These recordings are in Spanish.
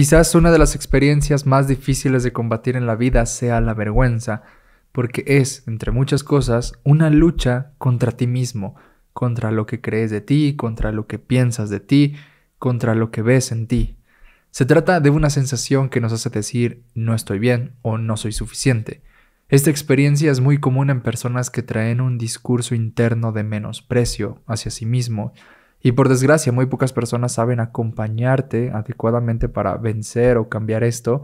Quizás una de las experiencias más difíciles de combatir en la vida sea la vergüenza, porque es, entre muchas cosas, una lucha contra ti mismo, contra lo que crees de ti, contra lo que piensas de ti, contra lo que ves en ti. Se trata de una sensación que nos hace decir no estoy bien o no soy suficiente. Esta experiencia es muy común en personas que traen un discurso interno de menosprecio hacia sí mismo y por desgracia, muy pocas personas saben acompañarte adecuadamente para vencer o cambiar esto.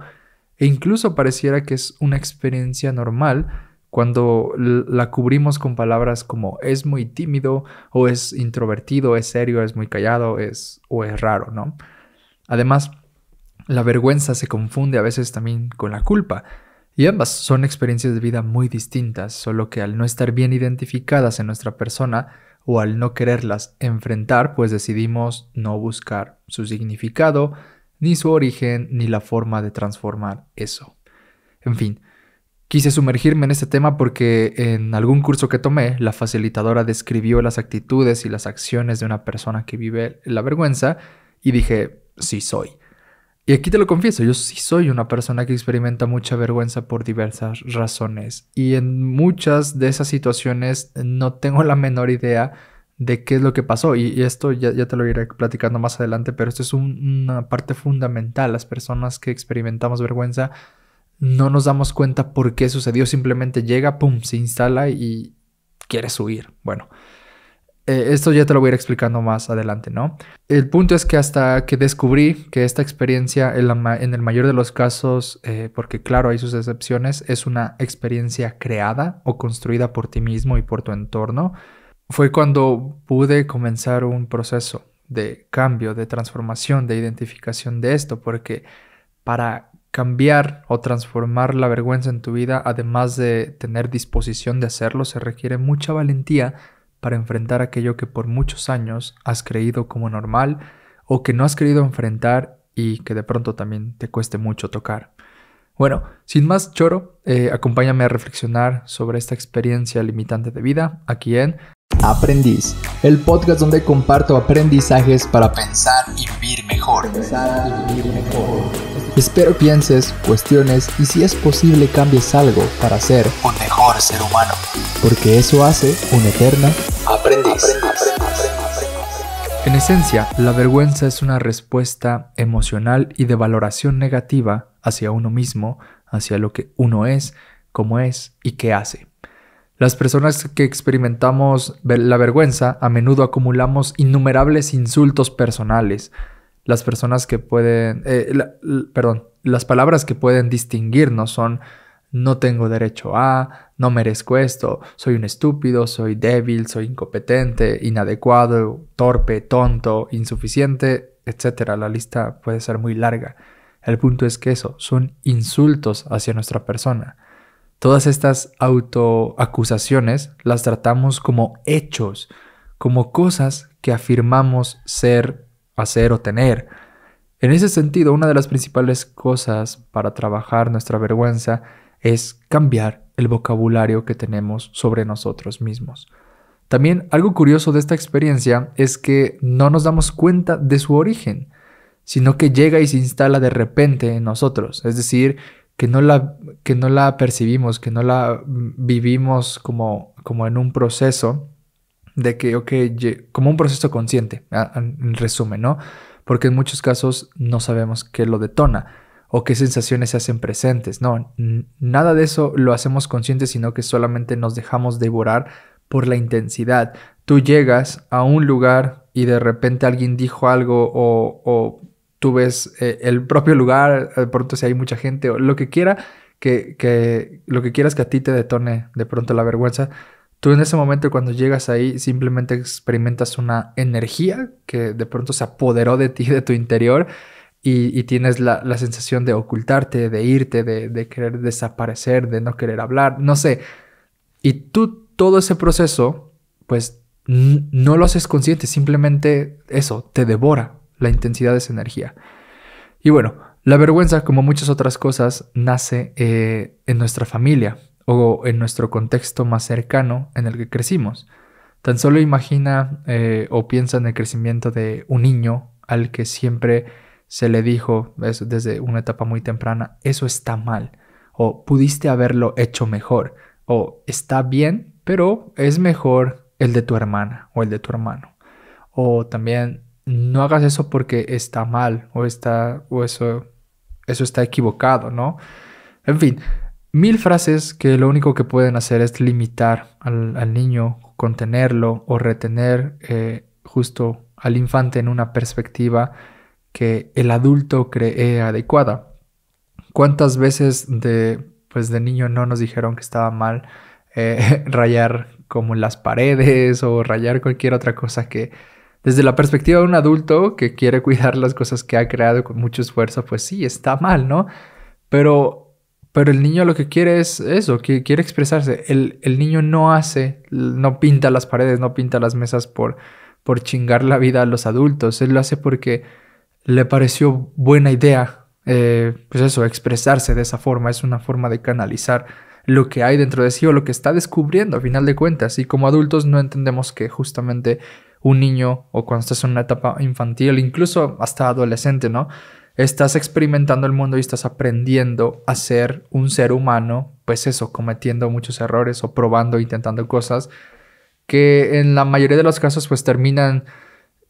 E incluso pareciera que es una experiencia normal cuando la cubrimos con palabras como es muy tímido o es introvertido, es serio, es muy callado, es o es raro, ¿no? Además, la vergüenza se confunde a veces también con la culpa. Y ambas son experiencias de vida muy distintas, solo que al no estar bien identificadas en nuestra persona, o al no quererlas enfrentar, pues decidimos no buscar su significado, ni su origen, ni la forma de transformar eso. En fin, quise sumergirme en este tema porque en algún curso que tomé, la facilitadora describió las actitudes y las acciones de una persona que vive la vergüenza y dije, sí soy. Y aquí te lo confieso, yo sí soy una persona que experimenta mucha vergüenza por diversas razones. Y en muchas de esas situaciones no tengo la menor idea de qué es lo que pasó. Y, esto ya, te lo iré platicando más adelante, pero esto es una parte fundamental. Las personas que experimentamos vergüenza no nos damos cuenta por qué sucedió. Simplemente llega, pum, se instala y quieres huir. Bueno. Eh, esto ya te lo voy a ir explicando más adelante, ¿no? El punto es que hasta que descubrí que esta experiencia, en, el mayor de los casos, eh, porque claro, hay sus excepciones, es una experiencia creada o construida por ti mismo y por tu entorno, fue cuando pude comenzar un proceso de cambio, de transformación, de identificación de esto, porque para cambiar o transformar la vergüenza en tu vida, además de tener disposición de hacerlo, se requiere mucha valentía para enfrentar aquello que por muchos años has creído como normal o que no has querido enfrentar y que de pronto también te cueste mucho tocar. Bueno, sin más choro, eh, acompáñame a reflexionar sobre esta experiencia limitante de vida aquí en Aprendiz, el podcast donde comparto aprendizajes para pensar y vivir mejor. Pensar y vivir mejor. Espero pienses, cuestiones y si es posible cambies algo para ser un mejor ser humano. Porque eso hace un eterna aprendiz. En esencia, la vergüenza es una respuesta emocional y de valoración negativa hacia uno mismo, hacia lo que uno es, cómo es y qué hace. Las personas que experimentamos la vergüenza a menudo acumulamos innumerables insultos personales, las personas que pueden, eh, perdón, las palabras que pueden distinguirnos son no tengo derecho a, no merezco esto, soy un estúpido, soy débil, soy incompetente, inadecuado, torpe, tonto, insuficiente, etc. La lista puede ser muy larga. El punto es que eso son insultos hacia nuestra persona. Todas estas autoacusaciones las tratamos como hechos, como cosas que afirmamos ser hacer o tener. En ese sentido, una de las principales cosas para trabajar nuestra vergüenza es cambiar el vocabulario que tenemos sobre nosotros mismos. También algo curioso de esta experiencia es que no nos damos cuenta de su origen, sino que llega y se instala de repente en nosotros, es decir, que no la, que no la percibimos, que no la mm, vivimos como, como en un proceso, de que, ok, como un proceso consciente, en resumen, ¿no? Porque en muchos casos no sabemos qué lo detona o qué sensaciones se hacen presentes, ¿no? Nada de eso lo hacemos consciente, sino que solamente nos dejamos devorar por la intensidad. Tú llegas a un lugar y de repente alguien dijo algo o, o tú ves eh, el propio lugar, de eh, pronto si hay mucha gente o lo que quiera, que, que lo que quieras que a ti te detone de pronto la vergüenza, Tú en ese momento cuando llegas ahí simplemente experimentas una energía que de pronto se apoderó de ti, de tu interior, y, tienes la, sensación de ocultarte, de irte, de, querer desaparecer, de no querer hablar, no sé. Y tú todo ese proceso, pues no lo haces consciente, simplemente eso, te devora la intensidad de esa energía. Y bueno, la vergüenza, como muchas otras cosas, nace eh, en nuestra familia o en nuestro contexto más cercano en el que crecimos. Tan solo imagina eh, o piensa en el crecimiento de un niño al que siempre se le dijo desde una etapa muy temprana, eso está mal, o pudiste haberlo hecho mejor, o está bien, pero es mejor el de tu hermana o el de tu hermano. O también no hagas eso porque está mal o está o eso eso está equivocado, ¿no? En fin, mil frases que lo único que pueden hacer es limitar al, niño, contenerlo o retener eh, justo al infante en una perspectiva que el adulto cree adecuada. ¿Cuántas veces de, pues de niño no nos dijeron que estaba mal eh, rayar como las paredes o rayar cualquier otra cosa que desde la perspectiva de un adulto que quiere cuidar las cosas que ha creado con mucho esfuerzo, pues sí, está mal, ¿no? Pero pero el niño lo que quiere es eso, que quiere expresarse. El, niño no hace, no pinta las paredes, no pinta las mesas por, por chingar la vida a los adultos. Él lo hace porque le pareció buena idea, eh, pues eso, expresarse de esa forma. Es una forma de canalizar lo que hay dentro de sí o lo que está descubriendo a final de cuentas. Y como adultos no entendemos que justamente un niño o cuando estás en una etapa infantil, incluso hasta adolescente, ¿no? estás experimentando el mundo y estás aprendiendo a ser un ser humano, pues eso, cometiendo muchos errores o probando, intentando cosas que en la mayoría de los casos pues terminan,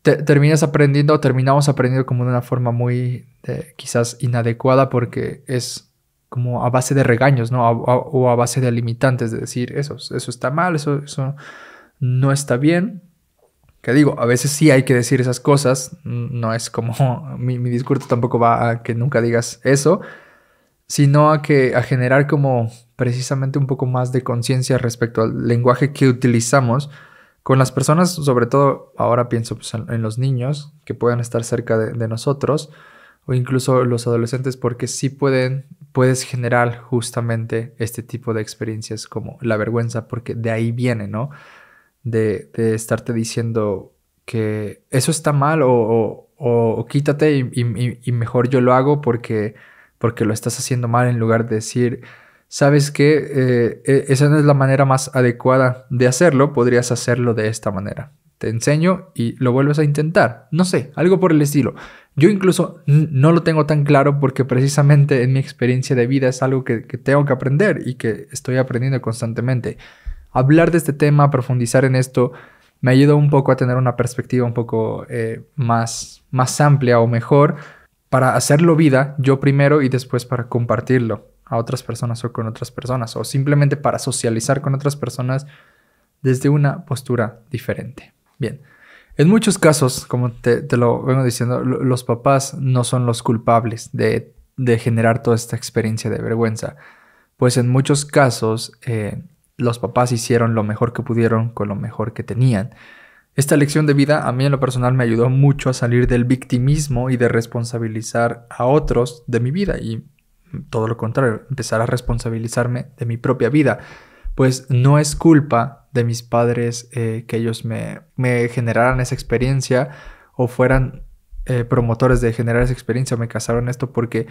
terminas aprendiendo o terminamos aprendiendo como de una forma muy eh, quizás inadecuada porque es como a base de regaños, ¿no? o a base de limitantes, de decir, eso, eso está mal, eso no está bien. Que digo, a veces sí hay que decir esas cosas, no es como mi, discurso tampoco va a que nunca digas eso, sino a, que, a generar como precisamente un poco más de conciencia respecto al lenguaje que utilizamos con las personas, sobre todo ahora pienso pues, en, los niños que puedan estar cerca de, de, nosotros o incluso los adolescentes porque sí pueden, puedes generar justamente este tipo de experiencias como la vergüenza porque de ahí viene, ¿no? de, de estarte diciendo que eso está mal o, o, quítate y, y, mejor yo lo hago porque, porque lo estás haciendo mal en lugar de decir, sabes que eh, esa no es la manera más adecuada de hacerlo, podrías hacerlo de esta manera. Te enseño y lo vuelves a intentar. No sé, algo por el estilo. Yo incluso no lo tengo tan claro porque precisamente en mi experiencia de vida es algo que, que tengo que aprender y que estoy aprendiendo constantemente hablar de este tema, profundizar en esto, me ayudó un poco a tener una perspectiva un poco eh, más, más amplia o mejor para hacerlo vida yo primero y después para compartirlo a otras personas o con otras personas o simplemente para socializar con otras personas desde una postura diferente. Bien, en muchos casos, como te, lo vengo diciendo, los papás no son los culpables de, generar toda esta experiencia de vergüenza, pues en muchos casos eh, los papás hicieron lo mejor que pudieron con lo mejor que tenían. Esta lección de vida a mí en lo personal me ayudó mucho a salir del victimismo y de responsabilizar a otros de mi vida y todo lo contrario, empezar a responsabilizarme de mi propia vida, pues no es culpa de mis padres eh, que ellos me, generaran esa experiencia o fueran eh, promotores de generar esa experiencia o me casaron esto porque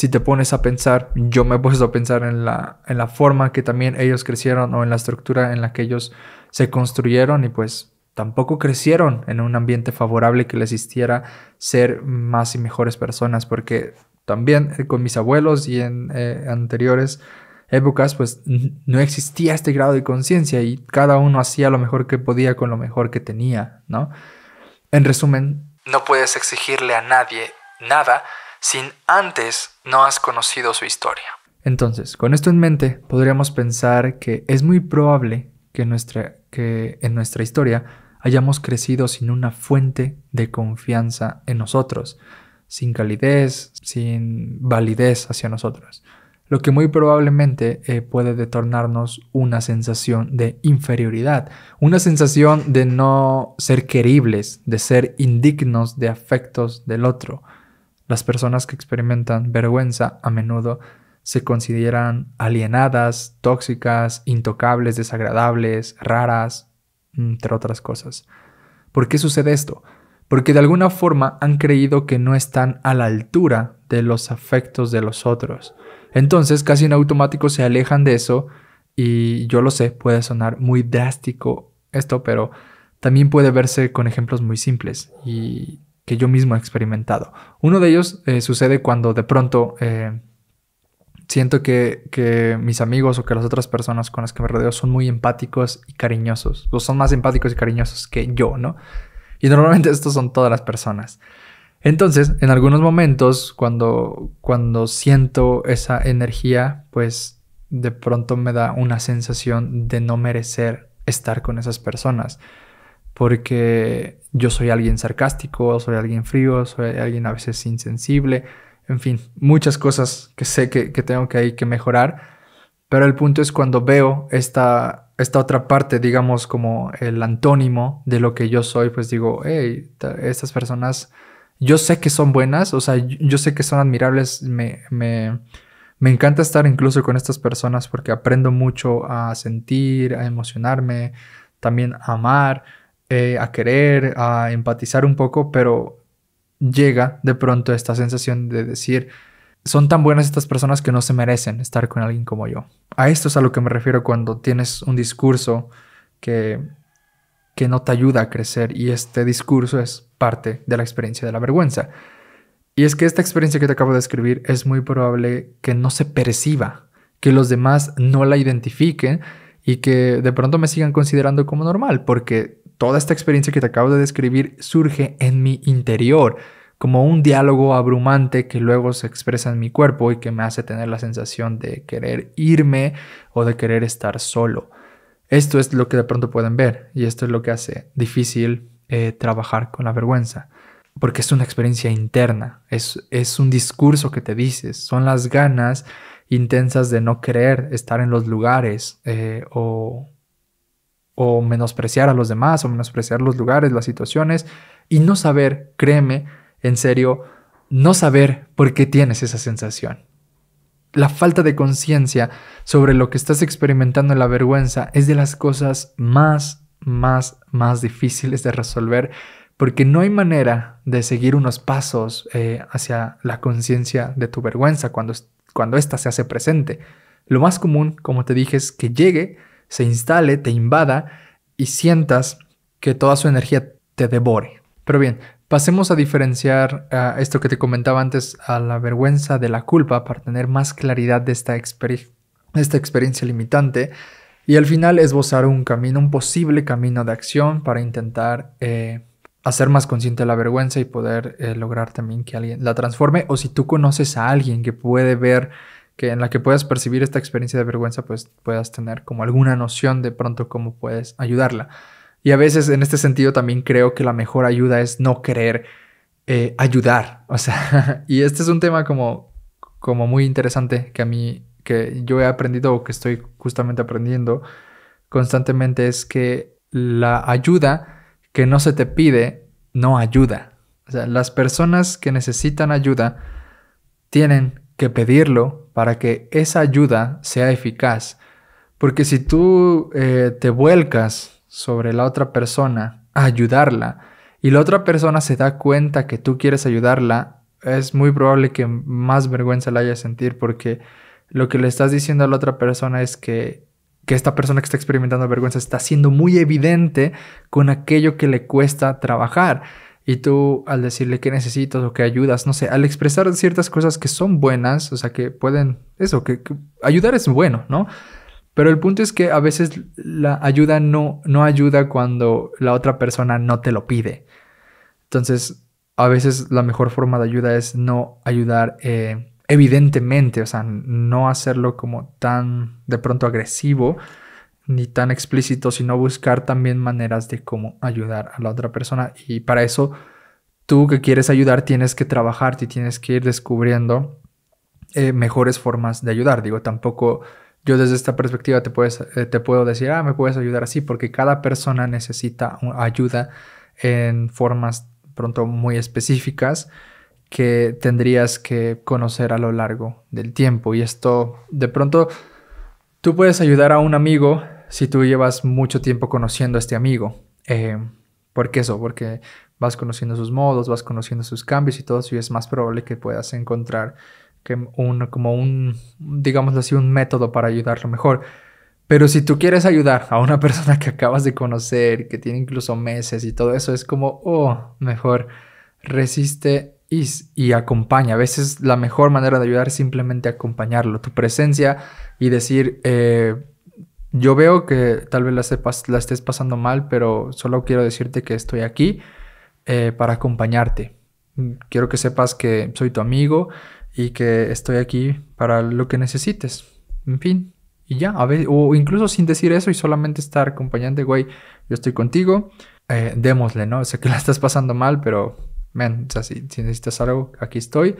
si te pones a pensar, yo me he puesto a pensar en la, en la forma que también ellos crecieron o en la estructura en la que ellos se construyeron y pues tampoco crecieron en un ambiente favorable que les hiciera ser más y mejores personas, porque también eh, con mis abuelos y en eh, anteriores épocas, pues no existía este grado de conciencia y cada uno hacía lo mejor que podía con lo mejor que tenía, ¿no? En resumen, no puedes exigirle a nadie nada sin antes no has conocido su historia. Entonces, con esto en mente, podríamos pensar que es muy probable que, en nuestra historia hayamos crecido sin una fuente de confianza en nosotros, sin calidez, sin validez hacia nosotros, lo que muy probablemente eh, puede detornarnos una sensación de inferioridad, una sensación de no ser queribles, de ser indignos de afectos del otro, las personas que experimentan vergüenza a menudo se consideran alienadas, tóxicas, intocables, desagradables, raras, entre otras cosas. ¿Por qué sucede esto? Porque de alguna forma han creído que no están a la altura de los afectos de los otros. Entonces casi en automático se alejan de eso y yo lo sé, puede sonar muy drástico esto, pero también puede verse con ejemplos muy simples y que yo mismo he experimentado. Uno de ellos eh, sucede cuando de pronto eh, siento que, mis amigos o que las otras personas con las que me rodeo son muy empáticos y cariñosos, o son más empáticos y cariñosos que yo, ¿no? Y normalmente estos son todas las personas. Entonces, en algunos momentos, cuando, cuando siento esa energía, pues de pronto me da una sensación de no merecer estar con esas personas porque yo soy alguien sarcástico, soy alguien frío, soy alguien a veces insensible, en fin, muchas cosas que sé que, tengo que, hay que mejorar, pero el punto es cuando veo esta, esta otra parte, digamos como el antónimo de lo que yo soy, pues digo, hey, estas personas, yo sé que son buenas, o sea, yo sé que son admirables, me, me, me encanta estar incluso con estas personas porque aprendo mucho a sentir, a emocionarme, también a amar. Eh, a querer, a empatizar un poco, pero llega de pronto esta sensación de decir, son tan buenas estas personas que no se merecen estar con alguien como yo. A esto es a lo que me refiero cuando tienes un discurso que, que no te ayuda a crecer y este discurso es parte de la experiencia de la vergüenza. Y es que esta experiencia que te acabo de describir es muy probable que no se perciba, que los demás no la identifiquen y que de pronto me sigan considerando como normal, porque toda esta experiencia que te acabo de describir surge en mi interior, como un diálogo abrumante que luego se expresa en mi cuerpo y que me hace tener la sensación de querer irme o de querer estar solo. Esto es lo que de pronto pueden ver y esto es lo que hace difícil eh, trabajar con la vergüenza porque es una experiencia interna, es, es, un discurso que te dices, son las ganas intensas de no querer estar en los lugares eh, o, o menospreciar a los demás o menospreciar los lugares, las situaciones y no saber, créeme, en serio, no saber por qué tienes esa sensación. La falta de conciencia sobre lo que estás experimentando en la vergüenza es de las cosas más, más, más difíciles de resolver porque no hay manera de seguir unos pasos eh, hacia la conciencia de tu vergüenza cuando cuando ésta se hace presente. Lo más común, como te dije, es que llegue, se instale, te invada y sientas que toda su energía te devore. Pero bien, pasemos a diferenciar ah, esto que te comentaba antes a la vergüenza de la culpa para tener más claridad de esta, esta experiencia limitante y al final esbozar un camino, un posible camino de acción para intentar eh, hacer más consciente la vergüenza y poder eh, lograr también que alguien la transforme. O si tú conoces a alguien que puede ver, que en la que puedas percibir esta experiencia de vergüenza, pues puedas tener como alguna noción de pronto cómo puedes ayudarla. Y a veces en este sentido también creo que la mejor ayuda es no querer eh, ayudar. O sea, y este es un tema como, como muy interesante que a mí, que yo he aprendido o que estoy justamente aprendiendo constantemente, es que la ayuda que no se te pide no ayuda. O sea, las personas que necesitan ayuda tienen que pedirlo para que esa ayuda sea eficaz. Porque si tú eh, te vuelcas sobre la otra persona a ayudarla y la otra persona se da cuenta que tú quieres ayudarla, es muy probable que más vergüenza la haya sentir porque lo que le estás diciendo a la otra persona es que que esta persona que está experimentando vergüenza está siendo muy evidente con aquello que le cuesta trabajar. Y tú al decirle que necesitas o que ayudas, no sé, al expresar ciertas cosas que son buenas, o sea, que pueden, eso, que, ayudar es bueno, ¿no? Pero el punto es que a veces la ayuda no, no ayuda cuando la otra persona no te lo pide. Entonces, a veces la mejor forma de ayuda es no ayudar eh, evidentemente, o sea, no hacerlo como tan de pronto agresivo ni tan explícito, sino buscar también maneras de cómo ayudar a la otra persona. Y para eso, tú que quieres ayudar, tienes que trabajar, y tienes que ir descubriendo eh, mejores formas de ayudar. Digo, tampoco yo desde esta perspectiva te, puedes, eh, te puedo decir, ah, me puedes ayudar así, porque cada persona necesita ayuda en formas pronto muy específicas que tendrías que conocer a lo largo del tiempo. Y esto, de pronto, tú puedes ayudar a un amigo si tú llevas mucho tiempo conociendo a este amigo. Eh, ¿Por qué eso? Porque vas conociendo sus modos, vas conociendo sus cambios y todo eso, y es más probable que puedas encontrar que un, como un, digamos así, un método para ayudarlo mejor. Pero si tú quieres ayudar a una persona que acabas de conocer, que tiene incluso meses y todo eso, es como, oh, mejor resiste y, acompaña. A veces la mejor manera de ayudar es simplemente acompañarlo, tu presencia y decir, eh, yo veo que tal vez la, estés pasando mal, pero solo quiero decirte que estoy aquí eh, para acompañarte. Quiero que sepas que soy tu amigo y que estoy aquí para lo que necesites. En fin, y ya, a veces, o incluso sin decir eso y solamente estar acompañante, güey, yo estoy contigo, eh, démosle, ¿no? Sé que la estás pasando mal, pero o sea, si, necesitas algo, aquí estoy.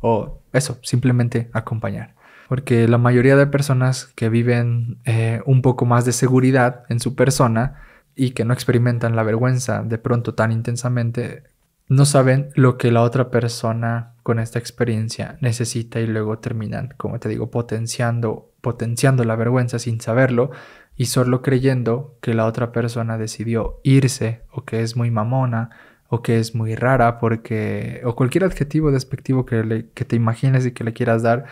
O eso, simplemente acompañar. Porque la mayoría de personas que viven eh, un poco más de seguridad en su persona y que no experimentan la vergüenza de pronto tan intensamente, no saben lo que la otra persona con esta experiencia necesita y luego terminan, como te digo, potenciando, potenciando la vergüenza sin saberlo y solo creyendo que la otra persona decidió irse o que es muy mamona o que es muy rara porque, o cualquier adjetivo despectivo que, te imagines y que le quieras dar,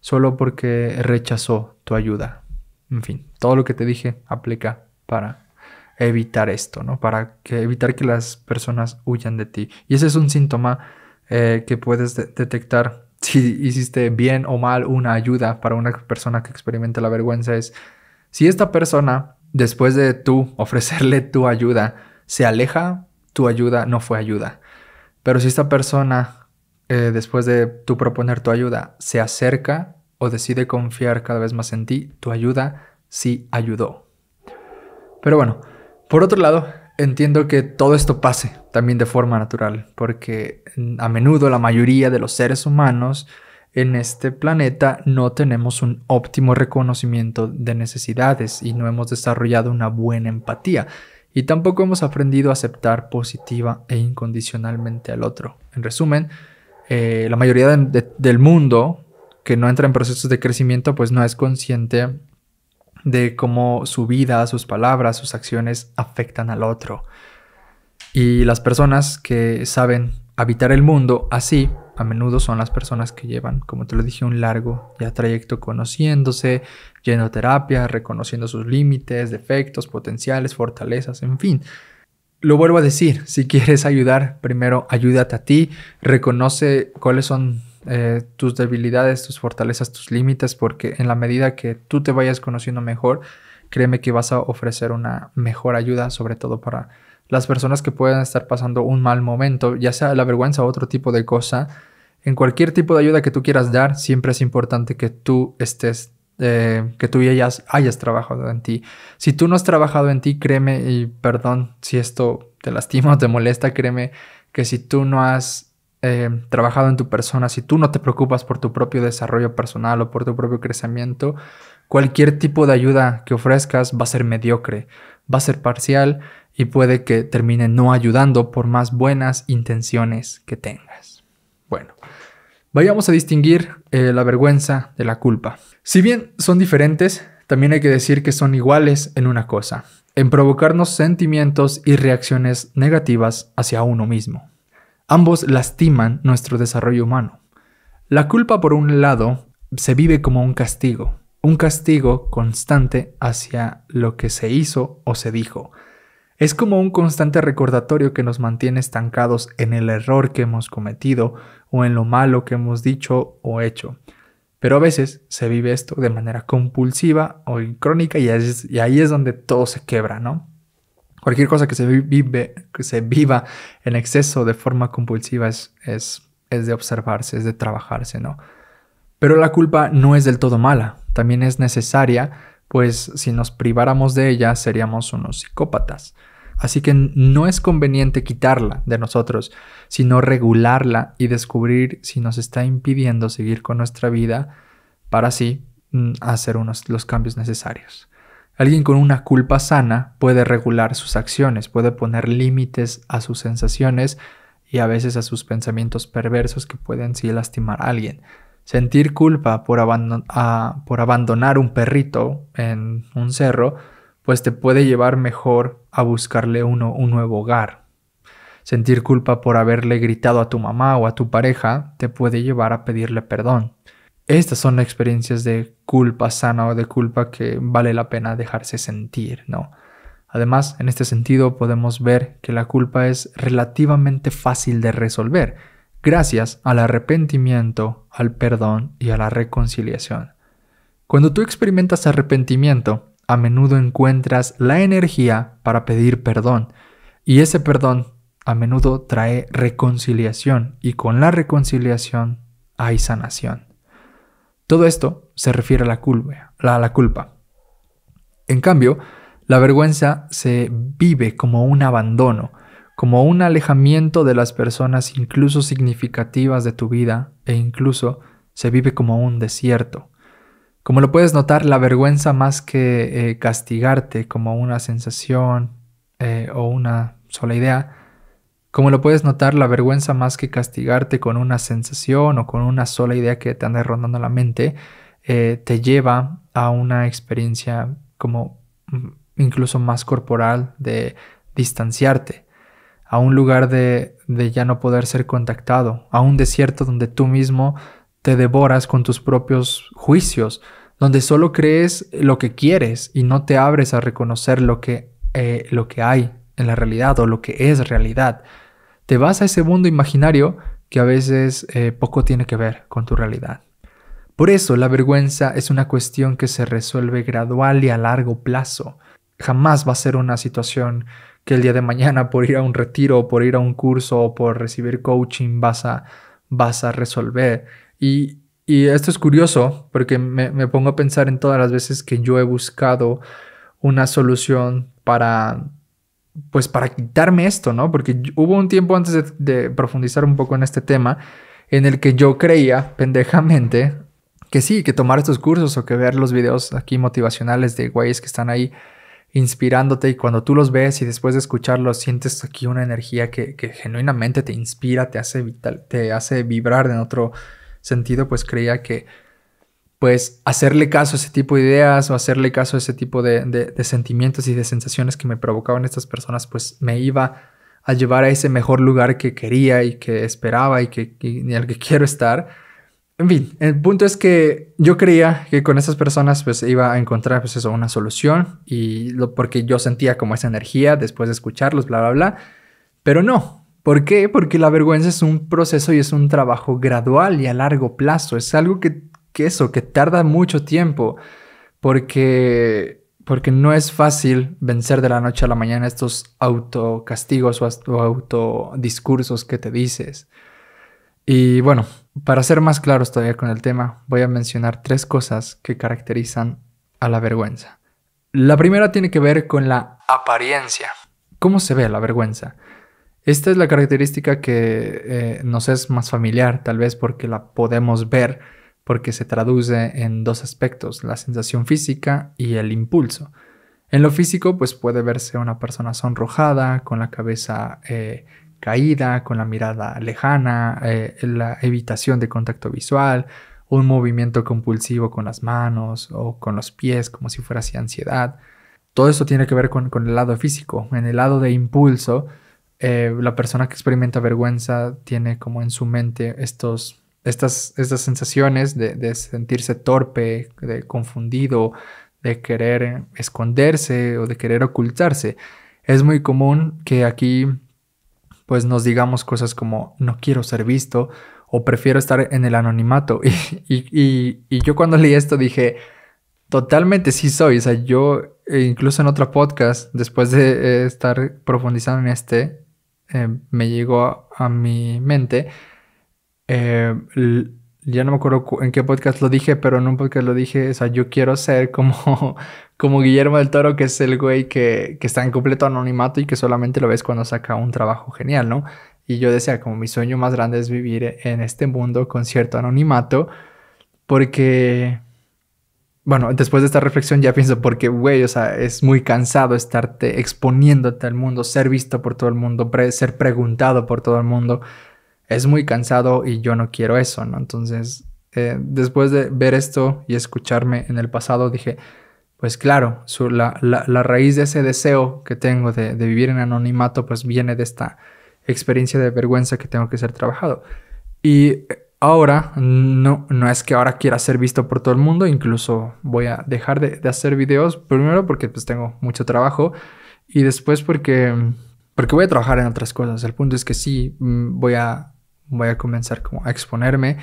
solo porque rechazó tu ayuda. En fin, todo lo que te dije aplica para evitar esto, ¿no? Para que, evitar que las personas huyan de ti. Y ese es un síntoma eh, que puedes detectar si hiciste bien o mal una ayuda para una persona que experimenta la vergüenza. Es si esta persona, después de tú ofrecerle tu ayuda, se aleja tu ayuda no fue ayuda. Pero si esta persona, eh, después de tú proponer tu ayuda, se acerca o decide confiar cada vez más en ti, tu ayuda sí ayudó. Pero bueno, por otro lado, entiendo que todo esto pase también de forma natural, porque mm, a menudo la mayoría de los seres humanos en este planeta no tenemos un óptimo reconocimiento de necesidades y no hemos desarrollado una buena empatía y tampoco hemos aprendido a aceptar positiva e incondicionalmente al otro. En resumen, eh, la mayoría del mundo que no entra en procesos de crecimiento pues no es consciente de cómo su vida, sus palabras, sus acciones afectan al otro. Y las personas que saben habitar el mundo así a menudo son las personas que llevan, como te lo dije, un largo ya trayecto conociéndose, lleno a terapia, reconociendo sus límites, defectos, potenciales, fortalezas, en fin. Lo vuelvo a decir, si quieres ayudar, primero ayúdate a ti, reconoce cuáles son eh, tus debilidades, tus fortalezas, tus límites, porque en la medida que tú te vayas conociendo mejor, créeme que vas a ofrecer una mejor ayuda, sobre todo para las personas que puedan estar pasando un mal momento, ya sea la vergüenza o otro tipo de cosa, en cualquier tipo de ayuda que tú quieras dar, siempre es importante que tú estés, eh, que tú y ellas hayas trabajado en ti. Si tú no has trabajado en ti, créeme, y perdón si esto te lastima o te molesta, créeme que si tú no has eh, trabajado en tu persona, si tú no te preocupas por tu propio desarrollo personal o por tu propio crecimiento, cualquier tipo de ayuda que ofrezcas va a ser mediocre, va a ser parcial y puede que termine no ayudando por más buenas intenciones que tengas. Bueno, vayamos a distinguir eh, la vergüenza de la culpa. Si bien son diferentes, también hay que decir que son iguales en una cosa, en provocarnos sentimientos y reacciones negativas hacia uno mismo. Ambos lastiman nuestro desarrollo humano. La culpa, por un lado, se vive como un castigo, un castigo constante hacia lo que se hizo o se dijo, es como un constante recordatorio que nos mantiene estancados en el error que hemos cometido o en lo malo que hemos dicho o hecho. Pero a veces se vive esto de manera compulsiva o crónica y, ahí es donde todo se quebra, ¿no? Cualquier cosa que se, vive, que se viva en exceso de forma compulsiva es, es, es de observarse, es de trabajarse, ¿no? Pero la culpa no es del todo mala, también es necesaria pues si nos priváramos de ella seríamos unos psicópatas. Así que no es conveniente quitarla de nosotros, sino regularla y descubrir si nos está impidiendo seguir con nuestra vida para así mm, hacer unos, los cambios necesarios. Alguien con una culpa sana puede regular sus acciones, puede poner límites a sus sensaciones y a veces a sus pensamientos perversos que pueden sí lastimar a alguien. Sentir culpa por, abandonar un perrito en un cerro, pues te puede llevar mejor a buscarle un nuevo hogar. Sentir culpa por haberle gritado a tu mamá o a tu pareja te puede llevar a pedirle perdón. Estas son experiencias de culpa sana o de culpa que vale la pena dejarse sentir, ¿no? Además, en este sentido podemos ver que la culpa es relativamente fácil de resolver gracias al arrepentimiento, al perdón y a la reconciliación. Cuando tú experimentas arrepentimiento, a menudo encuentras la energía para pedir perdón, y ese perdón a menudo trae reconciliación, y con la reconciliación hay sanación. Todo esto se refiere a la culpa. la culpa. En cambio, la vergüenza se vive como un abandono, como un alejamiento de las personas incluso significativas de tu vida e incluso se vive como un desierto. Como lo puedes notar, la vergüenza más que eh, castigarte como una sensación eh, o una sola idea, como lo puedes notar, la vergüenza más que castigarte con una sensación o con una sola idea que te anda rondando la mente, eh, te lleva a una experiencia como mm, incluso más corporal de distanciarte a un lugar de, ya no poder ser contactado, a un desierto donde tú mismo te devoras con tus propios juicios, donde solo crees lo que quieres y no te abres a reconocer lo que, eh, lo que hay en la realidad o lo que es realidad. Te vas a ese mundo imaginario que a veces eh, poco tiene que ver con tu realidad. Por eso la vergüenza es una cuestión que se resuelve gradual y a largo plazo. Jamás va a ser una situación que el día de mañana por ir a un retiro, por ir a un curso o por recibir coaching vas a, vas a resolver. Y, esto es curioso porque me, pongo a pensar en todas las veces que yo he buscado una solución para, pues para quitarme esto, ¿no? Porque hubo un tiempo antes de, de profundizar un poco en este tema en el que yo creía pendejamente que sí, que tomar estos cursos o que ver los videos aquí motivacionales de güeyes que están ahí inspirándote y cuando tú los ves y después de escucharlos sientes aquí una energía que, genuinamente te inspira, te hace, te hace vibrar en otro sentido, pues creía que pues hacerle caso a ese tipo de ideas o hacerle caso a ese tipo de, de, sentimientos y de sensaciones que me provocaban estas personas, pues me iba a llevar a ese mejor lugar que quería y que esperaba y, que, y al que quiero estar en fin, el punto es que yo creía que con esas personas pues iba a encontrar pues eso, una solución y porque yo sentía como esa energía después de escucharlos, bla, bla, bla, pero no. ¿Por qué? Porque la vergüenza es un proceso y es un trabajo gradual y a largo plazo. Es algo que, eso, que tarda mucho tiempo porque, porque no es fácil vencer de la noche a la mañana estos autocastigos o autodiscursos que te dices. Y bueno, para ser más claros todavía con el tema, voy a mencionar tres cosas que caracterizan a la vergüenza. La primera tiene que ver con la apariencia. ¿Cómo se ve la vergüenza? Esta es la característica que eh, nos es más familiar, tal vez porque la podemos ver, porque se traduce en dos aspectos, la sensación física y el impulso. En lo físico, pues puede verse una persona sonrojada, con la cabeza eh, caída, con la mirada lejana, eh, la evitación de contacto visual, un movimiento compulsivo con las manos o con los pies, como si fuera así ansiedad. Todo eso tiene que ver con, el lado físico. En el lado de impulso, eh, la persona que experimenta vergüenza tiene como en su mente estos, estas, estas sensaciones de, de sentirse torpe, de confundido, de querer esconderse o de querer ocultarse. Es muy común que aquí pues nos digamos cosas como no quiero ser visto o prefiero estar en el anonimato. Y, yo cuando leí esto dije, totalmente sí soy. O sea, yo e incluso en otro podcast, después de eh, estar profundizando en este, eh, me llegó a, mi mente eh, ya no me acuerdo en qué podcast lo dije, pero en un podcast lo dije, o sea, yo quiero ser como, como Guillermo del Toro, que es el güey que, está en completo anonimato y que solamente lo ves cuando saca un trabajo genial, ¿no? Y yo decía, como mi sueño más grande es vivir en este mundo con cierto anonimato, porque, bueno, después de esta reflexión ya pienso, porque, güey, o sea, es muy cansado estarte exponiéndote al mundo, ser visto por todo el mundo, ser preguntado por todo el mundo es muy cansado y yo no quiero eso, ¿no? Entonces, eh, después de ver esto y escucharme en el pasado, dije, pues claro, la, raíz de ese deseo que tengo de, vivir en anonimato, pues viene de esta experiencia de vergüenza que tengo que ser trabajado. Y ahora, no, no es que ahora quiera ser visto por todo el mundo, incluso voy a dejar de, de hacer videos, primero porque pues tengo mucho trabajo y después porque... Porque voy a trabajar en otras cosas. El punto es que sí, mm, voy a voy a comenzar como a exponerme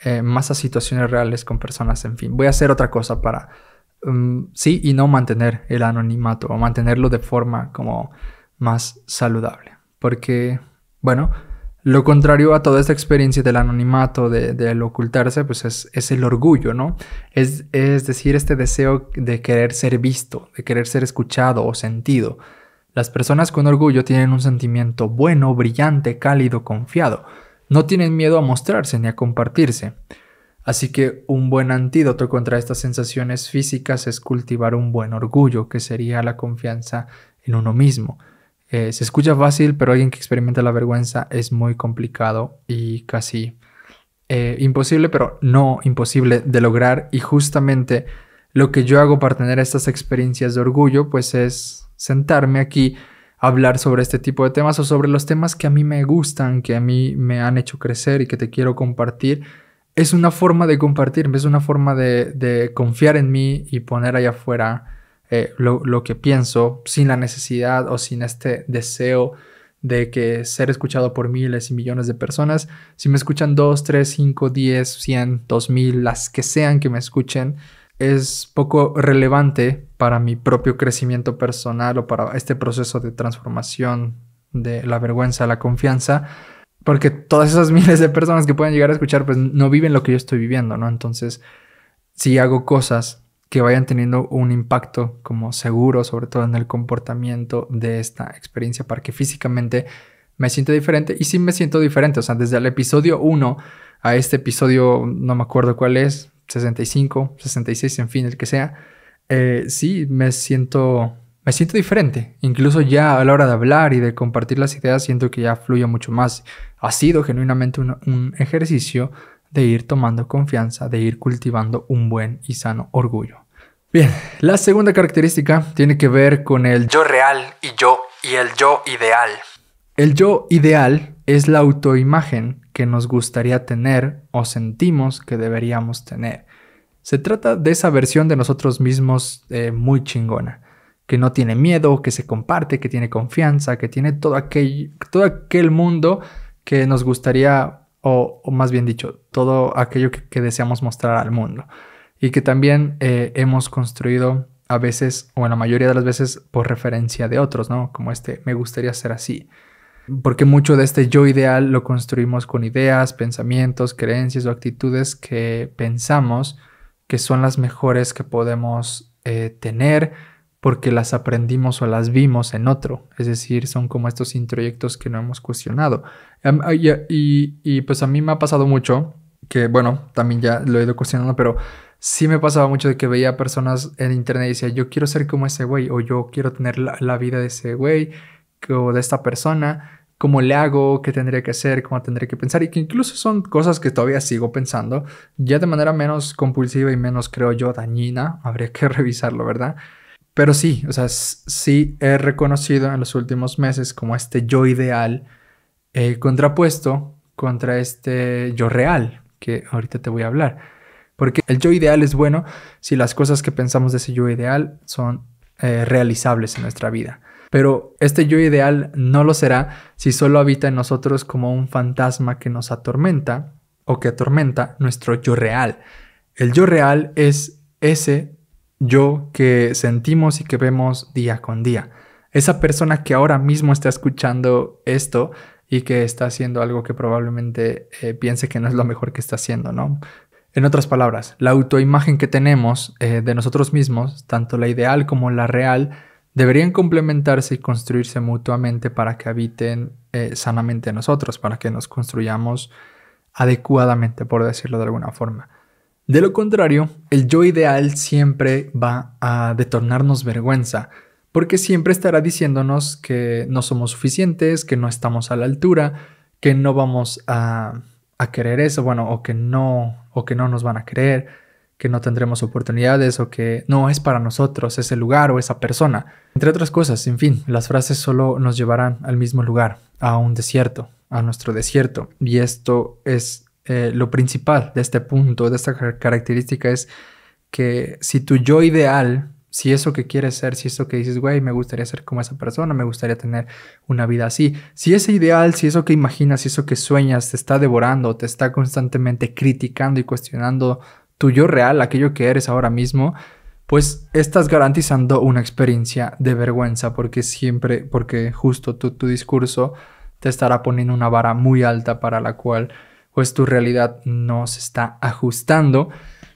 eh, más a situaciones reales con personas, en fin, voy a hacer otra cosa para, mm, sí, y no mantener el anonimato o mantenerlo de forma como más saludable. Porque, bueno, lo contrario a toda esta experiencia del anonimato, de, del ocultarse, pues es, el orgullo, ¿no? Es, es decir, este deseo de querer ser visto, de querer ser escuchado o sentido. Las personas con orgullo tienen un sentimiento bueno, brillante, cálido, confiado no tienen miedo a mostrarse ni a compartirse. Así que un buen antídoto contra estas sensaciones físicas es cultivar un buen orgullo, que sería la confianza en uno mismo. Eh, se escucha fácil, pero alguien que experimenta la vergüenza es muy complicado y casi eh, imposible, pero no imposible de lograr. Y justamente lo que yo hago para tener estas experiencias de orgullo, pues es sentarme aquí hablar sobre este tipo de temas o sobre los temas que a mí me gustan, que a mí me han hecho crecer y que te quiero compartir. Es una forma de compartir, es una forma de, confiar en mí y poner allá afuera eh, lo, que pienso sin la necesidad o sin este deseo de que ser escuchado por miles y millones de personas, si me escuchan 2, 3, 5, 10, 100, 2000, las que sean que me escuchen, es poco relevante para mi propio crecimiento personal o para este proceso de transformación de la vergüenza a la confianza, porque todas esas miles de personas que pueden llegar a escuchar, pues no viven lo que yo estoy viviendo, ¿no? Entonces, si hago cosas que vayan teniendo un impacto como seguro, sobre todo en el comportamiento de esta experiencia, para que físicamente me sienta diferente y sí me siento diferente, o sea, desde el episodio 1 a este episodio, no me acuerdo cuál es, 65, 66, en fin, el que sea, eh, sí me siento, me siento diferente. Incluso ya a la hora de hablar y de compartir las ideas, siento que ya fluye mucho más. Ha sido genuinamente un, un ejercicio de ir tomando confianza, de ir cultivando un buen y sano orgullo. Bien, la segunda característica tiene que ver con el yo real y yo y el yo ideal. El yo ideal es la autoimagen que nos gustaría tener o sentimos que deberíamos tener. Se trata de esa versión de nosotros mismos eh, muy chingona, que no tiene miedo, que se comparte, que tiene confianza, que tiene todo aquel, todo aquel mundo que nos gustaría, o, más bien dicho, todo aquello que, deseamos mostrar al mundo. Y que también eh, hemos construido a veces, o en la mayoría de las veces, por referencia de otros, ¿no? Como este, me gustaría ser así porque mucho de este yo ideal lo construimos con ideas, pensamientos, creencias o actitudes que pensamos que son las mejores que podemos eh, tener porque las aprendimos o las vimos en otro. Es decir, son como estos introyectos que no hemos cuestionado. Ah, y, pues a mí me ha pasado mucho, que bueno, también ya lo he ido cuestionando, pero sí me pasaba mucho de que veía personas en internet y decía, yo quiero ser como ese güey, o yo quiero tener la, la vida de ese güey, o de esta persona cómo le hago, qué tendría que hacer, cómo tendría que pensar, y que incluso son cosas que todavía sigo pensando, ya de manera menos compulsiva y menos, creo yo, dañina, habría que revisarlo, ¿verdad? Pero sí, o sea, sí he reconocido en los últimos meses como este yo ideal eh, contrapuesto contra este yo real, que ahorita te voy a hablar. Porque el yo ideal es bueno si las cosas que pensamos de ese yo ideal son eh, realizables en nuestra vida. Pero este yo ideal no lo será si solo habita en nosotros como un fantasma que nos atormenta o que atormenta nuestro yo real. El yo real es ese yo que sentimos y que vemos día con día. Esa persona que ahora mismo está escuchando esto y que está haciendo algo que probablemente eh, piense que no es lo mejor que está haciendo, ¿no? En otras palabras, la autoimagen que tenemos eh, de nosotros mismos, tanto la ideal como la real, deberían complementarse y construirse mutuamente para que habiten eh, sanamente nosotros, para que nos construyamos adecuadamente, por decirlo de alguna forma. De lo contrario, el yo ideal siempre va a detornarnos vergüenza, porque siempre estará diciéndonos que no somos suficientes, que no estamos a la altura, que no vamos a, a querer eso, bueno, o que no, o que no nos van a querer, que no tendremos oportunidades o que no es para nosotros ese lugar o esa persona. Entre otras cosas, en fin, las frases solo nos llevarán al mismo lugar, a un desierto, a nuestro desierto. Y esto es eh, lo principal de este punto, de esta característica, es que si tu yo ideal, si eso que quieres ser, si eso que dices, güey, me gustaría ser como esa persona, me gustaría tener una vida así, si ese ideal, si eso que imaginas, si eso que sueñas te está devorando, te está constantemente criticando y cuestionando tu yo real, aquello que eres ahora mismo, pues estás garantizando una experiencia de vergüenza porque siempre, porque justo tu, discurso te estará poniendo una vara muy alta para la cual pues tu realidad no se está ajustando.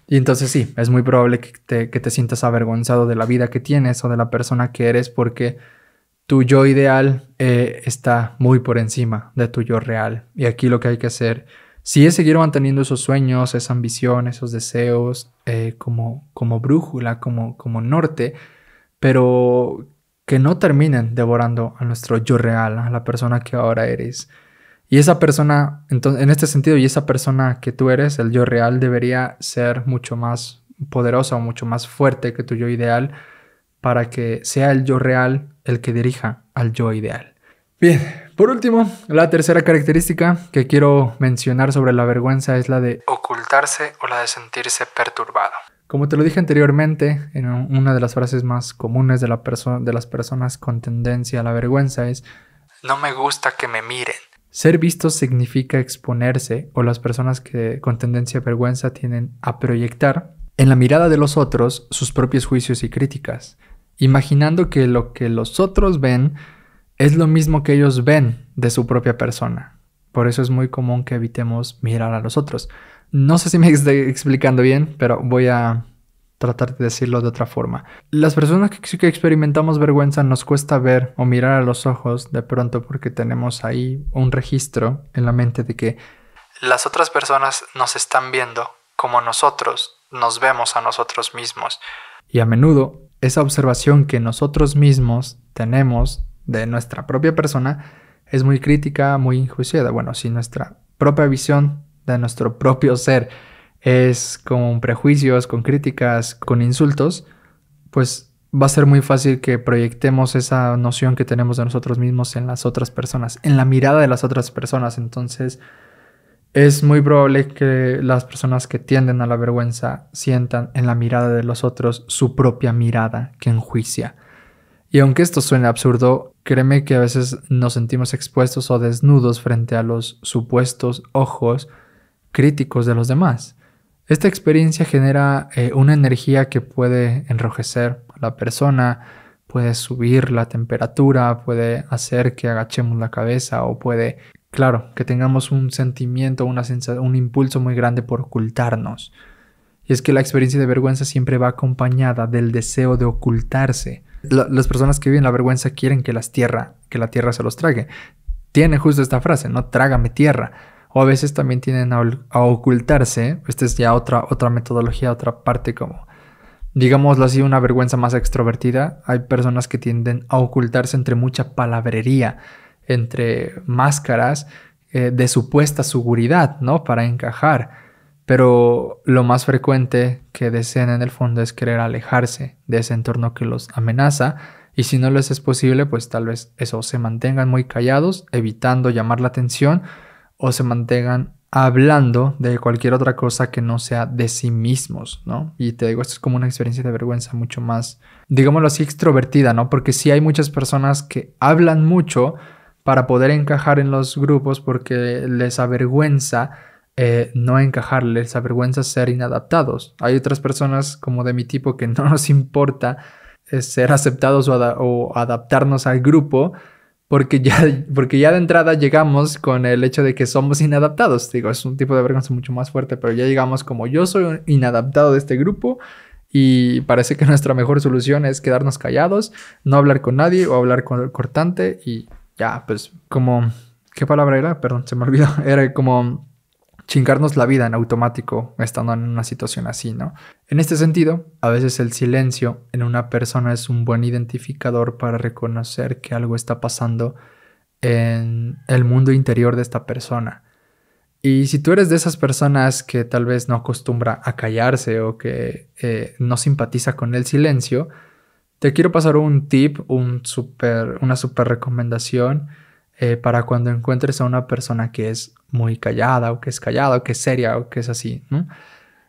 Y entonces sí, es muy probable que te, sientas avergonzado de la vida que tienes o de la persona que eres porque tu yo ideal eh, está muy por encima de tu yo real. Y aquí lo que hay que hacer sí es seguir manteniendo esos sueños, esa ambición, esos deseos eh, como, como brújula, como, como norte, pero que no terminen devorando a nuestro yo real, a la persona que ahora eres. Y esa persona, en este sentido, y esa persona que tú eres, el yo real, debería ser mucho más poderosa o mucho más fuerte que tu yo ideal para que sea el yo real el que dirija al yo ideal. Bien, por último, la tercera característica que quiero mencionar sobre la vergüenza es la de ocultarse o la de sentirse perturbado. Como te lo dije anteriormente, en una de las frases más comunes de, la de las personas con tendencia a la vergüenza es no me gusta que me miren. Ser visto significa exponerse o las personas que con tendencia a vergüenza tienen a proyectar en la mirada de los otros sus propios juicios y críticas, imaginando que lo que los otros ven es lo mismo que ellos ven de su propia persona. Por eso es muy común que evitemos mirar a los otros. No sé si me estoy explicando bien, pero voy a tratar de decirlo de otra forma. Las personas que, que, experimentamos vergüenza nos cuesta ver o mirar a los ojos de pronto porque tenemos ahí un registro en la mente de que las otras personas nos están viendo como nosotros nos vemos a nosotros mismos. Y a menudo esa observación que nosotros mismos tenemos de nuestra propia persona es muy crítica, muy enjuiciada. Bueno, si nuestra propia visión de nuestro propio ser es con prejuicios, con críticas, con insultos, pues va a ser muy fácil que proyectemos esa noción que tenemos de nosotros mismos en las otras personas, en la mirada de las otras personas. Entonces, es muy probable que las personas que tienden a la vergüenza sientan en la mirada de los otros su propia mirada que enjuicia. Y aunque esto suene absurdo, créeme que a veces nos sentimos expuestos o desnudos frente a los supuestos ojos críticos de los demás. Esta experiencia genera eh, una energía que puede enrojecer a la persona, puede subir la temperatura, puede hacer que agachemos la cabeza o puede, claro, que tengamos un sentimiento, una un impulso muy grande por ocultarnos. Y es que la experiencia de vergüenza siempre va acompañada del deseo de ocultarse. las personas que viven la vergüenza quieren que, las tierra, que la tierra se los trague. Tiene justo esta frase, ¿no? Trágame tierra. O a veces también tienden a, ocultarse. Esta es ya otra, otra metodología, otra parte como digámoslo así, una vergüenza más extrovertida. Hay personas que tienden a ocultarse entre mucha palabrería, entre máscaras eh, de supuesta seguridad, ¿no? Para encajar. Pero lo más frecuente que desean en el fondo es querer alejarse de ese entorno que los amenaza y si no les es posible, pues tal vez eso, se mantengan muy callados, evitando llamar la atención o se mantengan hablando de cualquier otra cosa que no sea de sí mismos, ¿no? Y te digo, esto es como una experiencia de vergüenza mucho más, digámoslo así, extrovertida, ¿no? Porque sí hay muchas personas que hablan mucho para poder encajar en los grupos porque les avergüenza eh, no encajarles, vergüenza vergüenza ser inadaptados. Hay otras personas como de mi tipo que no nos importa eh, ser aceptados o, adaptarnos al grupo porque ya, porque ya de entrada llegamos con el hecho de que somos inadaptados. Digo, es un tipo de vergüenza mucho más fuerte, pero ya llegamos como yo soy un inadaptado de este grupo y parece que nuestra mejor solución es quedarnos callados, no hablar con nadie o hablar con el cortante y ya, pues como, ¿qué palabra era? Perdón, se me olvidó. Era como chingarnos la vida en automático estando en una situación así, ¿no? En este sentido, a veces el silencio en una persona es un buen identificador para reconocer que algo está pasando en el mundo interior de esta persona. Y si tú eres de esas personas que tal vez no acostumbra a callarse o que eh, no simpatiza con el silencio, te quiero pasar un tip, un super, una super recomendación eh, para cuando encuentres a una persona que es muy callada o que es callada o que es seria o que es así,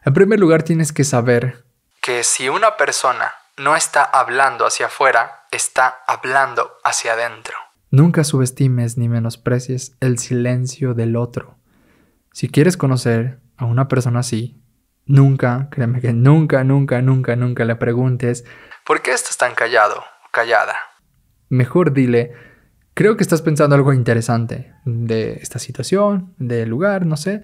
En primer lugar tienes que saber que si una persona no está hablando hacia afuera, está hablando hacia adentro. Nunca subestimes ni menosprecies el silencio del otro. Si quieres conocer a una persona así, nunca, créeme que nunca, nunca, nunca, nunca le preguntes ¿Por qué estás tan callado callada? Mejor dile creo que estás pensando algo interesante de esta situación, del lugar, no sé.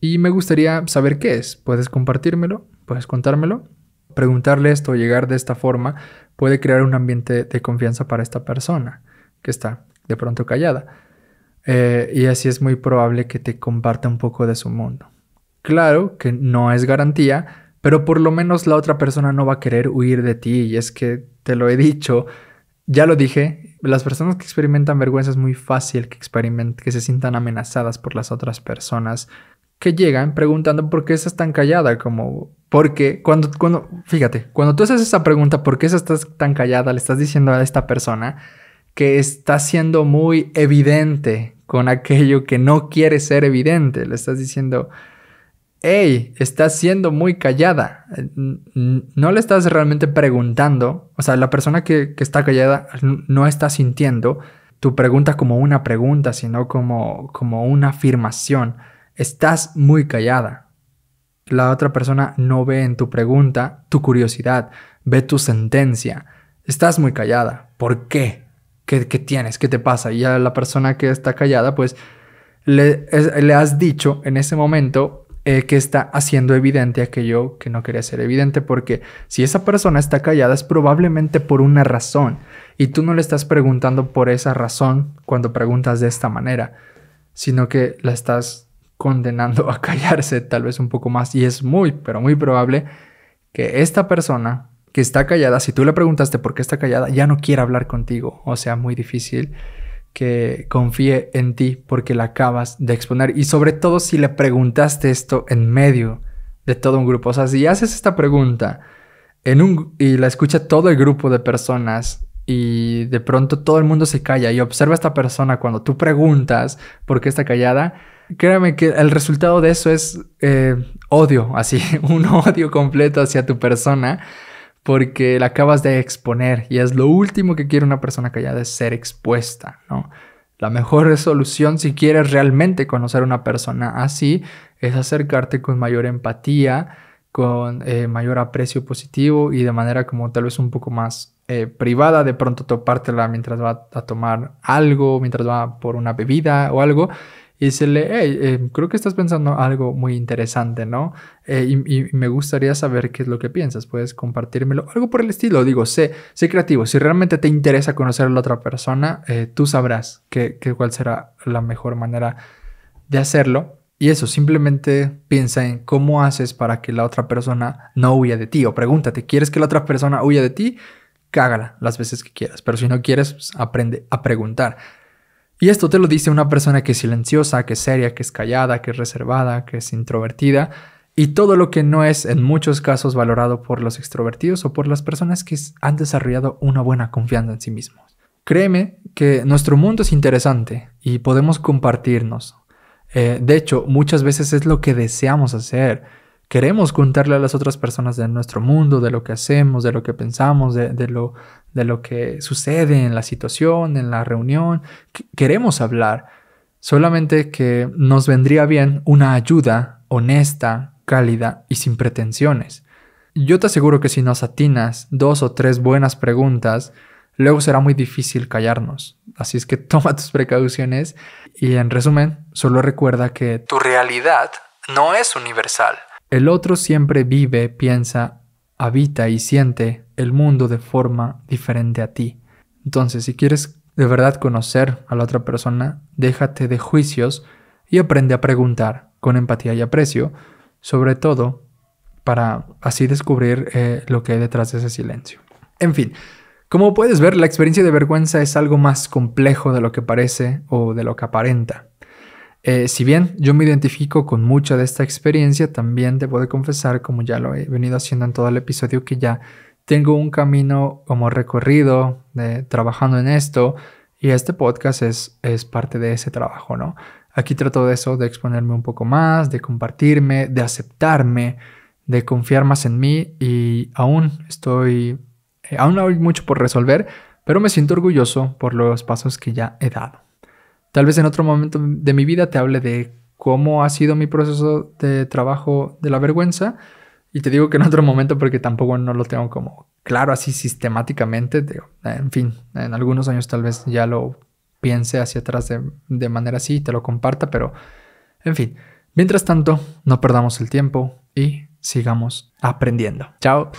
Y me gustaría saber qué es. ¿Puedes compartírmelo? ¿Puedes contármelo? Preguntarle esto, llegar de esta forma, puede crear un ambiente de confianza para esta persona que está de pronto callada. Eh, y así es muy probable que te comparta un poco de su mundo. Claro que no es garantía, pero por lo menos la otra persona no va a querer huir de ti. Y es que te lo he dicho, ya lo dije las personas que experimentan vergüenza es muy fácil que, que se sientan amenazadas por las otras personas que llegan preguntando por qué estás tan callada, como porque cuando, cuando, fíjate, cuando tú haces esa pregunta, ¿por qué estás tan callada? Le estás diciendo a esta persona que está siendo muy evidente con aquello que no quiere ser evidente. Le estás diciendo, hey, estás siendo muy callada. Eh, no le estás realmente preguntando. O sea, la persona que, está callada no está sintiendo tu pregunta como una pregunta, sino como, como una afirmación. Estás muy callada. La otra persona no ve en tu pregunta tu curiosidad, ve tu sentencia. Estás muy callada. ¿Por qué? ¿Qué, tienes? ¿Qué te pasa? Y a la persona que está callada, pues le, le has dicho en ese momento eh, que está haciendo evidente aquello que no quería ser evidente, porque si esa persona está callada es probablemente por una razón y tú no le estás preguntando por esa razón cuando preguntas de esta manera, sino que la estás condenando a callarse tal vez un poco más y es muy, pero muy probable que esta persona que está callada, si tú le preguntaste por qué está callada, ya no quiere hablar contigo, o sea, muy difícil que confíe en ti porque la acabas de exponer. Y sobre todo si le preguntaste esto en medio de todo un grupo. O sea, si haces esta pregunta en un, y la escucha todo el grupo de personas y de pronto todo el mundo se calla y observa a esta persona cuando tú preguntas por qué está callada, créeme que el resultado de eso es eh, odio, así, un odio completo hacia tu persona porque la acabas de exponer y es lo último que quiere una persona que callada de ser expuesta, ¿no? La mejor resolución si quieres realmente conocer a una persona así es acercarte con mayor empatía, con eh, mayor aprecio positivo y de manera como tal vez un poco más eh, privada, de pronto topártela mientras va a tomar algo, mientras va por una bebida o algo y le, hey, eh, creo que estás pensando algo muy interesante, ¿no? Eh, y, me gustaría saber qué es lo que piensas, puedes compartírmelo, algo por el estilo, digo, sé, sé creativo, si realmente te interesa conocer a la otra persona, eh, tú sabrás cuál será la mejor manera de hacerlo. Y eso, simplemente piensa en cómo haces para que la otra persona no huya de ti. O pregúntate, ¿quieres que la otra persona huya de ti? Cágala las veces que quieras. Pero si no quieres, pues, aprende a preguntar. Y esto te lo dice una persona que es silenciosa, que es seria, que es callada, que es reservada, que es introvertida y todo lo que no es en muchos casos valorado por los extrovertidos o por las personas que han desarrollado una buena confianza en sí mismos. Créeme que nuestro mundo es interesante y podemos compartirnos. Eh, de hecho, muchas veces es lo que deseamos hacer queremos contarle a las otras personas de nuestro mundo, de lo que hacemos, de lo que pensamos, de, lo, de lo que sucede en la situación, en la reunión. queremos hablar, solamente que nos vendría bien una ayuda honesta, cálida y sin pretensiones. Yo te aseguro que si nos atinas dos o tres buenas preguntas, luego será muy difícil callarnos. Así es que toma tus precauciones y en resumen, solo recuerda que tu realidad no es universal. El otro siempre vive, piensa, habita y siente el mundo de forma diferente a ti. Entonces, si quieres de verdad conocer a la otra persona, déjate de juicios y aprende a preguntar con empatía y aprecio, sobre todo para así descubrir eh, lo que hay detrás de ese silencio. En fin, como puedes ver, la experiencia de vergüenza es algo más complejo de lo que parece o de lo que aparenta. Eh, si bien yo me identifico con mucha de esta experiencia, también te puedo confesar, como ya lo he venido haciendo en todo el episodio, que ya tengo un camino como recorrido de, trabajando en esto y este podcast es, es parte de ese trabajo, ¿no? Aquí trato de eso, de exponerme un poco más, de compartirme, de aceptarme, de confiar más en mí y aún estoy, eh, aún hay mucho por resolver, pero me siento orgulloso por los pasos que ya he dado. Tal vez en otro momento de mi vida te hable de cómo ha sido mi proceso de trabajo de la vergüenza. Y te digo que en otro momento porque tampoco no lo tengo como claro así sistemáticamente. en fin, en algunos años tal vez ya lo piense hacia atrás de, de manera así y te lo comparta, pero en fin. Mientras tanto, no perdamos el tiempo y sigamos aprendiendo. Chao.